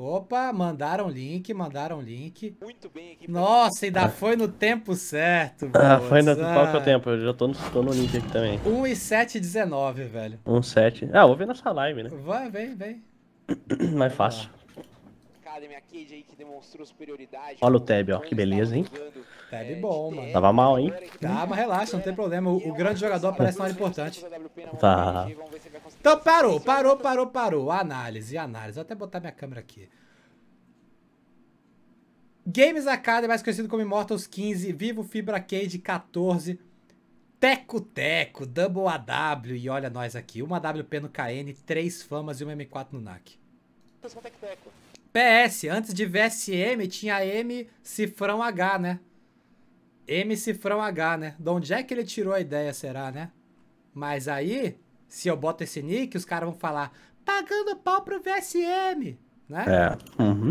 Opa, mandaram link, mandaram link. Muito bem aqui. Nossa, ainda ah. foi no tempo certo. Ah, foi no qual que é o ah. tempo? Eu já tô no, tô no link aqui também. 1 e 7,19, velho. 1 7. Ah, vou ver nessa live, né? Vai, vem, vem. Mais fácil. Academy, a Cage aí que demonstrou superioridade. Olha o Teb, ó, que beleza, hein? Tá de bom, mano. Tava mal, hein? Tá, mas relaxa, não tem problema. O, o grande jogador parece uma importante. Tá. Então parou, parou, parou, parou. Análise, análise. Vou até botar minha câmera aqui. Games Academy, mais conhecido como Immortals 15, Vivo Fibra Cage 14, Teco Teco, Double AW e olha nós aqui. Uma WP no KN, três famas e uma M4 no NAC. PS, antes de VSM tinha M Cifrão H, né? MC Frão H, né? De onde é que ele tirou a ideia, será, né? Mas aí, se eu boto esse nick, os caras vão falar pagando pau pro VSM, né? É. Uhum.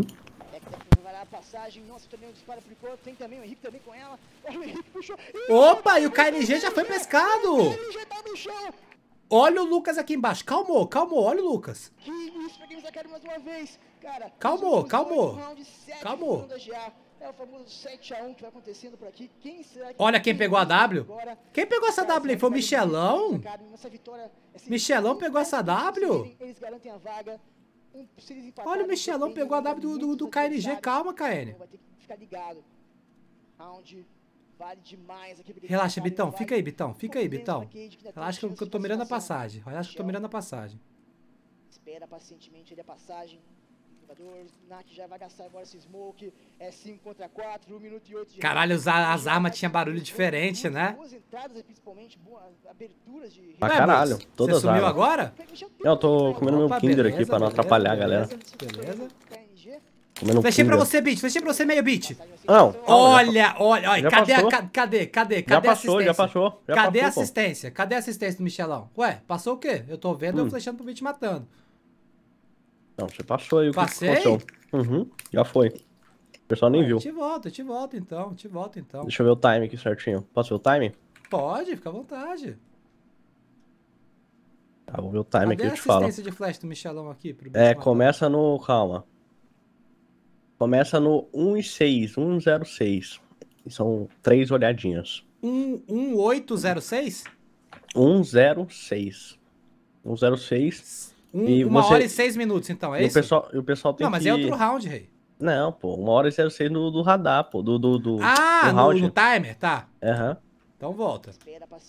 É é, Opa, e o KNG já foi pescado! Tá olha o Lucas aqui embaixo. Calmou, calmou. Olha o Lucas. Calmo, calmo, calmo. calmou, calmou. Calmou. É o famoso 7x1 que vai acontecendo por aqui. Quem será que Olha quem pegou a W. Agora? Quem pegou essa W aí? Foi o é Michelão? É Michelão pegou essa W? Eles garantem a vaga. Olha o Michelão pegou a W do, do, do KNG. Calma, KN. Relaxa, Bitão. Fica aí, Bitão. Fica aí, Bitão. Relaxa que eu, que eu tô mirando a passagem. Relaxa que eu tô mirando a passagem. Espera pacientemente ali a passagem já vai gastar agora esse smoke. É 5 contra 4, 1 minuto e 8 de... Caralho, as, as armas tinham barulho diferente, né? Boas entradas, principalmente boas aberturas de... Pra caralho, todas as armas. sumiu agora? Eu tô comendo meu Kinder beleza, aqui pra não beleza, atrapalhar a galera. Beleza. Comendo fechei pra você, Beat. Fechei pra você meio, Beat. Não. Olha, olha, olha. Cadê, a, cadê, cadê, cadê, já cadê passou, assistência? Já passou, já cadê Cadê a assistência? Pô. Cadê a assistência do Michelão? Ué, passou o quê? Eu tô vendo hum. eu flechando pro Beat matando. Não, você passou aí o Passei? que aconteceu. Uhum, já foi. O pessoal nem Ué, viu. Eu te volto, eu te volto então, te volto então. Deixa eu ver o time aqui certinho. Posso ver o time? Pode, fica à vontade. Tá, vou ver o time Cadê aqui, eu te falo. a assistência de flash do Michelão aqui? Pro é, começa no... calma. Começa no 1 e 6, 106. São três olhadinhas. 1, 8 1806? 106. 106. Um, e uma você... hora e seis minutos, então, é e isso? O pessoal, o pessoal tem Não, mas é que... é outro round, rei. Não, pô, uma hora e zero seis no, do radar, pô, do, do, do Ah, do round. No, no timer, tá. Aham. Uhum. Então volta.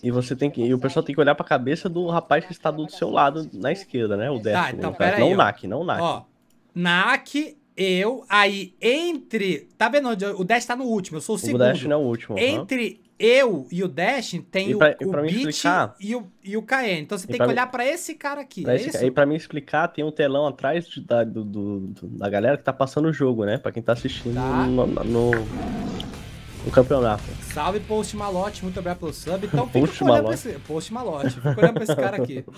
E você tem que, e o pessoal tem que olhar pra cabeça do rapaz que está do seu lado, na esquerda, né, o Death Tá, então, pera aí, não o NAC, não o NAC. Ó, NAC, eu, aí, entre... Tá vendo? O Dash tá no último, eu sou o segundo. O Dash não é o último. Entre uhum eu e o Dash tem e pra, o, o Beat explicar, e, o, e o KN. Então você tem que olhar para esse cara aqui. Pra é esse, E para mim explicar, tem um telão atrás de, da, do, do, da galera que tá passando o jogo, né? Para quem tá assistindo tá. No, no, no, campeonato. Salve Post Malote, muito obrigado pelo sub. Então fica Post olhando Malote. pra esse. Post Malote, fica olhando pra esse cara aqui.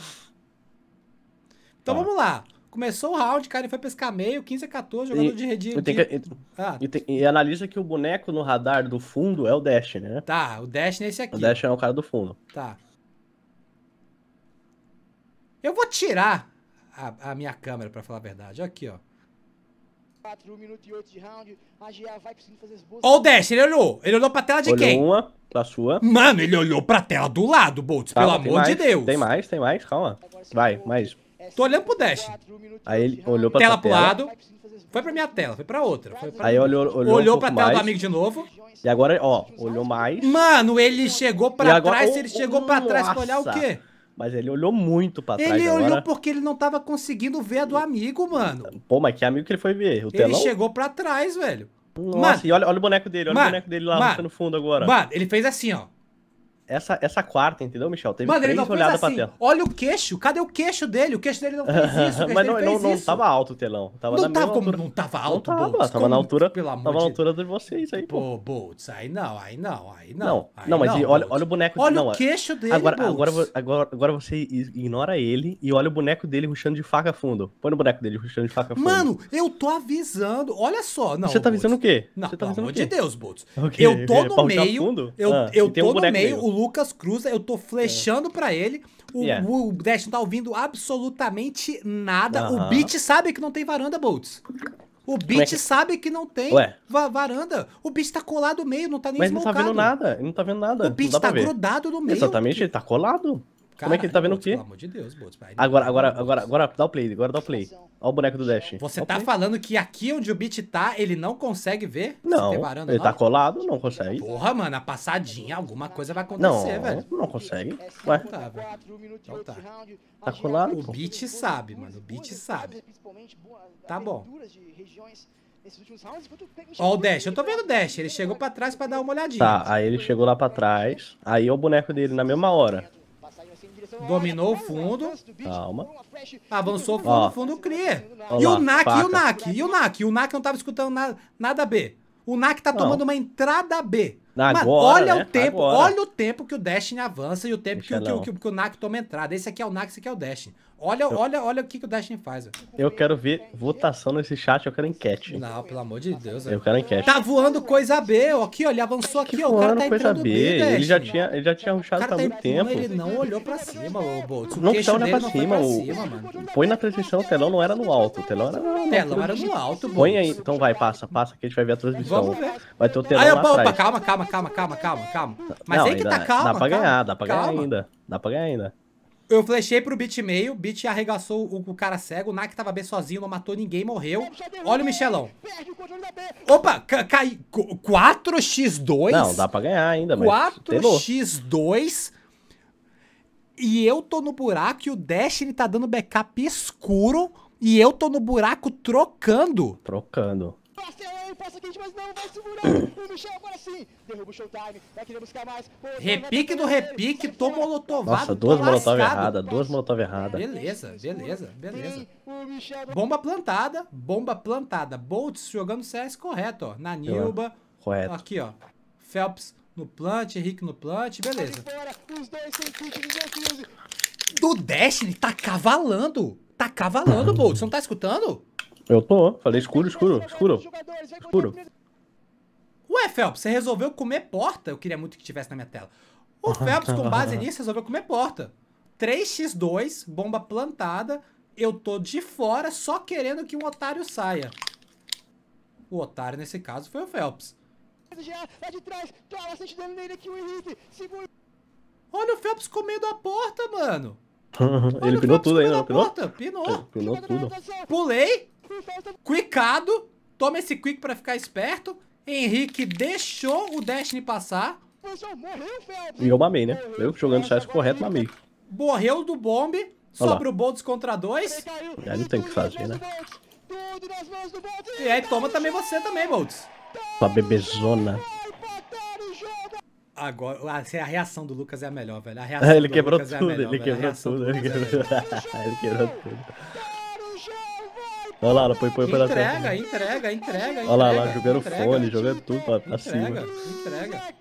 Então tá. vamos lá. Começou o round, cara, ele foi pescar meio, 15 a 14, jogador e, de redinho. E, de... Que, ah. e, tem, e, analisa que o boneco no radar do fundo é o Dash, né? Tá, o Dash é esse aqui. O Dash é o cara do fundo. Tá. Eu vou tirar a, a minha câmera, pra falar a verdade. Aqui, ó. 4 minutos e 8 de round. A GA vai precisando fazer Ó, o Dash, ele olhou. Ele olhou pra tela de olhou quem? Uma, pra sua. Mano, ele olhou pra tela do lado, Boltz, tá, pelo amor mais, de Deus. Tem mais, tem mais, calma. Vai, mais. Tô olhando pro dash. Aí ele olhou pra tela. tela pro lado. Foi pra minha tela, foi pra outra. Foi pra... Aí olhou, olhou, olhou um pra tela mais. do amigo de novo. E agora, ó, olhou mais. Mano, ele chegou pra agora, trás. Oh, ele chegou oh, pra nossa. trás pra olhar o quê? Mas ele olhou muito pra trás Ele agora. olhou porque ele não tava conseguindo ver a do amigo, mano. Pô, mas que amigo que ele foi ver? O ele chegou pra trás, velho. Nossa, mano, e olha, olha o boneco dele, olha mano, o boneco dele lá mano, no fundo agora. Mano, ele fez assim, ó essa, essa quarta, entendeu, Michel? Teve Mano, três ele não olhadas assim, pra tela. Olha o queixo, cadê o queixo dele? O queixo dele não fez isso. Mas não, não, não isso. tava alto o telão. Tava não, tava, como, não tava alto, não tava, Boltz, tava como, na altura, pelo amor Tava na altura de vocês aí, pô. Pô, Boltz, aí não, aí não, aí não. Não, aí não mas não, olha, olha o boneco dele. Olha não, o é. queixo dele, agora, agora, agora, agora você ignora ele e olha o boneco dele ruxando de faca fundo. Põe no boneco dele ruxando de faca fundo. Mano, eu tô avisando. Olha só. Não, você tá avisando o quê? Não, tá pelo amor de Deus, Boltz. Eu é ah, tô no meio, eu tô no meio, o Lucas Cruz, eu tô flechando é. para ele. O, yeah. o Dash não tá ouvindo absolutamente nada. Uh -huh. O Beat sabe que não tem varanda, Boltz. O é Beat é que... sabe que não tem va varanda. O Beat tá colado no meio, não tá nem Mas smocado. não tá vendo nada, ele não tá vendo nada. O Beat tá grudado no meio. Exatamente, ele tá colado. Como é que ele tá vendo o quê? Pelo amor de Deus, Botos. Agora, agora, agora, agora dá o play, agora dá o play. Olha o boneco do Dash. Você tá falando que aqui onde o Beat tá, ele não consegue ver? Não, ele tá colado, não consegue. Porra, mano, a passadinha, alguma coisa vai acontecer, velho. Não, não consegue. É Ué. Tá, velho. Então tá. Tá colado, O Beat sabe, mano, o Beat sabe. Tá bom. Ó o Dash, eu tô vendo o Dash, ele chegou pra trás pra dar uma olhadinha. Tá, aí ele chegou lá pra trás, aí é o boneco dele na mesma hora. Dominou o fundo. Calma. Avançou fundo, fundo, cria. e o Nak, e o Nak, e o Nak. O Nak não tava escutando nada, nada B. O Nak tá não. tomando uma entrada B. Agora, né? olha né? o tempo, Agora. olha o tempo que o Destiny avança e o tempo que, que, que, que, o Nak toma entrada. Esse aqui é o Nak, esse aqui é o Destiny. Olha, eu... olha, olha o que, que o Destiny faz. Eu quero ver votação nesse chat, eu quero enquete. Não, pelo amor de Deus. Eu quero enquete. Tá voando coisa B, ó, aqui, ó, ele avançou aqui, que ó, o cara tá coisa B, ele já tinha, ele já tinha ruxado há tá muito tempo. Ele não olhou pra cima, ô, Boltz. Não precisa olhar pra cima, pra Põe na transmissão, o telão não era no alto, o telão era no telão era no alto, Põe aí, então vai, passa, passa, que a gente vai ver a transmissão. Vamos ver. Vai ter o telão aí, lá opa, opa, calma, calma, calma, calma, calma, calma. Mas não, aí que tá calma. Dá pra ganhar, dá pra ganhar ainda. Dá pra ganhar ainda. Eu flechei pro Bit meio, Bit arregaçou o, o, cara cego, o Nak tava B sozinho, não matou ninguém, morreu. Olha o Michelão. Opa, cai 4x2? Não, dá pra ganhar ainda, mas... 4x2... E eu tô no buraco e o Destiny tá dando backup escuro e eu tô no buraco trocando. Trocando. Repique do repique, tô molotovado. Nossa, duas molotov erradas, duas molotov erradas. Beleza, beleza, beleza. Bomba plantada, bomba plantada. Boltz jogando CS correto, ó. Na Nilba. Correto. Aqui, ó. Phelps no plant, Henrique no plant, beleza. Do Destiny tá cavalando. Tá cavalando, hum. Boltz. Você não tá escutando? Eu tô, falei escuro, escuro, escuro. Escuro. Ué, Phelps, você resolveu comer porta? Eu queria muito que tivesse na minha tela. O Phelps, com base nisso, resolveu comer porta. 3x2, bomba plantada. Eu tô de fora só querendo que um otário saia. O otário, nesse caso, foi o Phelps. É tá, Olha o Phelps comendo a porta, mano. ele pinou tudo aí, não? Pinou? Porta, pinou. tudo. Pulei, Complicado. Toma esse quick pra ficar esperto. Henrique deixou o Destiny passar. E eu mamei, né? Eu jogando chás correto, mamei. Morreu do bomb. Sobre o Boltz contra dois. Aí é, não tem o que fazer, né? E aí toma também você também, Boltz. Sua bebezona. Agora, a, reação do Lucas é a melhor, velho. A reação ele, quebrou tudo, é melhor, ele, quebrou tudo, ele quebrou tudo, ele quebrou tudo. Olha lá, ela põe, põe pela Entrega, entrega, entrega. Olha lá, lá jogando entrega, fone, jogando tudo pra, pra entrega, cima. Entrega, entrega.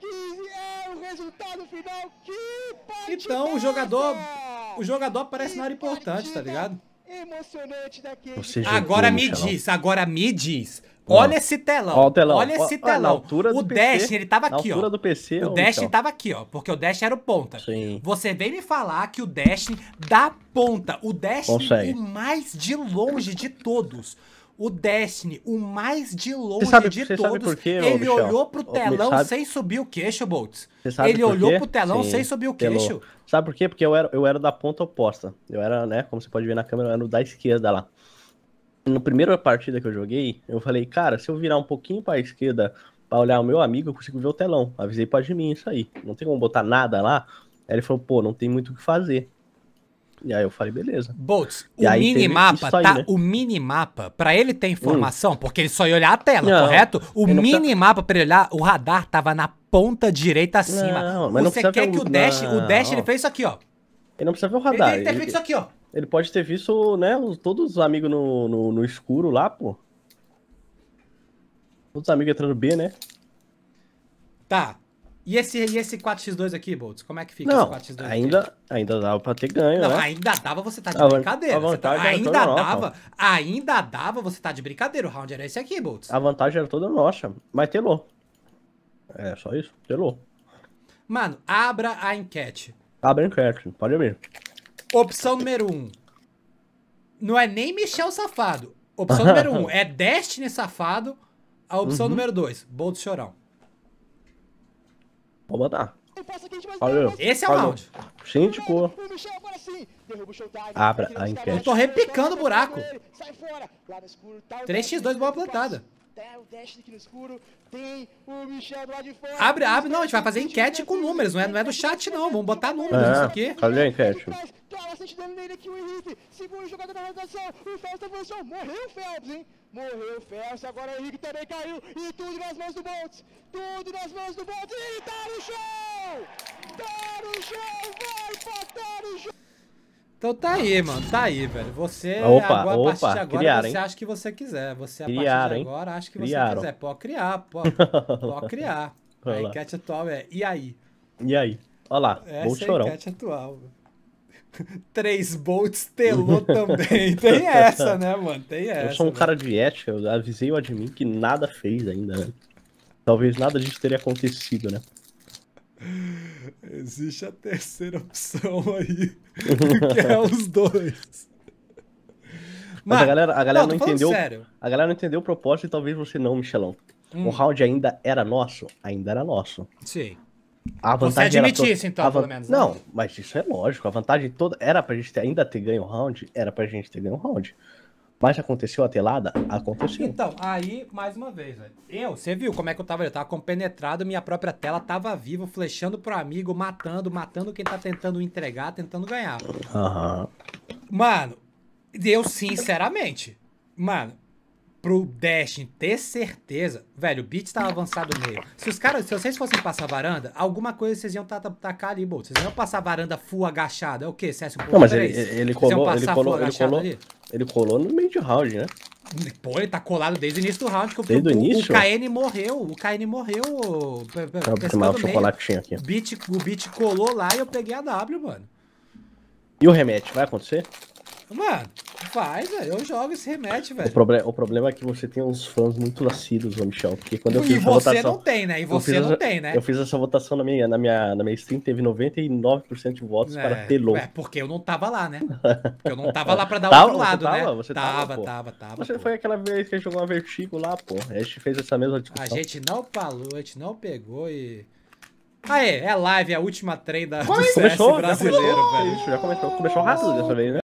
Então, o jogador, o jogador aparece na hora importante, tá ligado? Agora me diz, agora me diz. Olha esse telão. Olha, telão. olha esse telão. Olha o Dash, PC, ele tava aqui, ó. Do PC, o Dash então. tava aqui, ó. Porque o Dash era o ponta. Sim. Você vem me falar que o Dash da ponta. O Dash o mais de longe de todos o Destiny, o mais de longe sabe, de todos. por Quê, ele bichão? olhou pro telão sabe... sem subir o queixo, Boltz. Ele olhou pro telão Sim, sem subir o queixo. Telou. Sabe por quê? Porque eu era, eu era da ponta oposta. Eu era, né? Como você pode ver na câmera, eu era da esquerda lá. No primeiro partida que eu joguei, eu falei, cara, se eu virar um pouquinho pra esquerda pra olhar o meu amigo, eu consigo ver o telão. Avisei pro admin isso aí. Não tem como botar nada lá. Aí ele falou, pô, não tem muito o que fazer. E aí eu falei, beleza. Bolts, e o minimapa, tá? né? O minimapa, pra ele ter informação, hum. porque ele só ia olhar a tela, não, correto? O minimapa precisa... pra ele olhar, o radar tava na ponta direita acima. Não, mas Você não quer que o dash, não. o dash ele fez isso aqui, ó. Ele não precisa ver o radar. Ele, ele, ele... fez isso aqui, ó. Ele pode ter visto, né, todos os amigos no, no, no, escuro lá, pô. Todos os amigos entrando B, né? Tá. E esse, e esse 4x2 aqui, Boltz? Como é que fica não, esse 4x2 ainda, aqui? ainda dava pra ter ganho, não, né? ainda dava, você tá de a, brincadeira. A tá- vantagem tá, ainda dava, nossa. ainda dava, você tá de brincadeira. O round era esse aqui, Boltz. A vantagem era toda nossa, mas telou. É, só isso, telou. Mano, abra a enquete. Abra a enquete, pode abrir opção número um. Não é nem Michel Safado. Opção número um é Destiny Safado. A opção uhum. número 2. Bolt Chorão. Vou botar. Olha, Esse é o round. Cheio de cor. Abra a enquete. Eu tô repicando o buraco. 3x2 né? bola plantada até o dash aqui no escuro. Tem o Michel do lado de fora. Abre, abre. Não, a gente vai fazer enquete com números, não é, não é do chat, não. Vamos botar números é, aqui. Cadê a enquete? Dá bastante dano nele aqui o Henrique. Segunda jogador da rotação. O Phelps avançou. Morreu o Felps, hein? Morreu o Felps, Agora o Henrique também caiu. E tudo nas mãos do Boltz. Tudo nas mãos do Boltz. E tá no show! Tá no show! Então tá aí, mano, tá aí, velho. Você é opa, agora, opa, a partir de agora criaram, você hein? acha que você quiser. Você a criaram, de agora hein? acha que criaram. você quiser. Pode criar, pode, pode criar. a enquete atual é e aí? E aí? Olha lá, Essa Bolt é a enquete atual. Três bolts telou também. Tem essa, né, mano? Tem essa. Eu sou um mano. Né? cara de ética, eu avisei o admin que nada fez ainda, né? Talvez nada disso teria acontecido, né? Existe a terceira opção aí, que é os dois. Mas, Mas a galera, a galera não, não entendeu. Sério. A galera não entendeu o propósito e talvez você não, Michelão. Hum. O round ainda era nosso? Ainda era nosso. Sim. A vantagem Você admitir isso, então, van... pelo menos. Né? Não, mas isso é lógico. A vantagem toda era pra gente ter... ainda ter ganho o round, era pra gente ter ganho o round. Mas aconteceu a telada? Aconteceu. Então, aí, mais uma vez, velho. Eu, você viu como é que eu tava? Eu tava compenetrado, minha própria tela tava viva, flechando pro amigo, matando, matando quem tá tentando entregar, tentando ganhar. Aham. Uhum. Mano, eu sinceramente, mano, pro Destin ter certeza, velho, o beat tava avançado meio. Se os caras, se vocês fossem passar varanda, alguma coisa vocês iam tacar ali, bom. Vocês iam passar varanda full agachada. É o quê? CS1.3? Não, mas ele, ele, ele colou, ele colou, ele colou, ali? Ele colou no meio de round, né? Pô, ele tá colado desde o início do round. Que desde o, início? O KN morreu. O KN morreu. Eu vou tomar o tá, chocolatinho aqui. Beat, o Beat colou lá e eu peguei a W, mano. E o remédio, vai acontecer? Mano, faz velho, eu jogo esse remete, velho. O, proble o problema é que você tem uns fãs muito lacidos ô Michel. Porque quando eu fiz e essa você não tem, né? E você não essa, tem, né? Eu fiz essa votação na minha, na minha, na minha stream, teve 99% de votos é, para Telon. É, porque eu não tava lá, né? Porque eu não tava lá pra dar tava, outro lado, tava, né? Você tava, tava, pô. tava, tava. Você pô. foi aquela vez que a gente jogou uma vertigo lá, pô. A gente fez essa mesma discussão. A gente não falou, a gente não pegou e. Aê, é, live, é a última trem da, do começou, brasileiro, já começou, velho. Já começou, começou rápido dessa vez, né?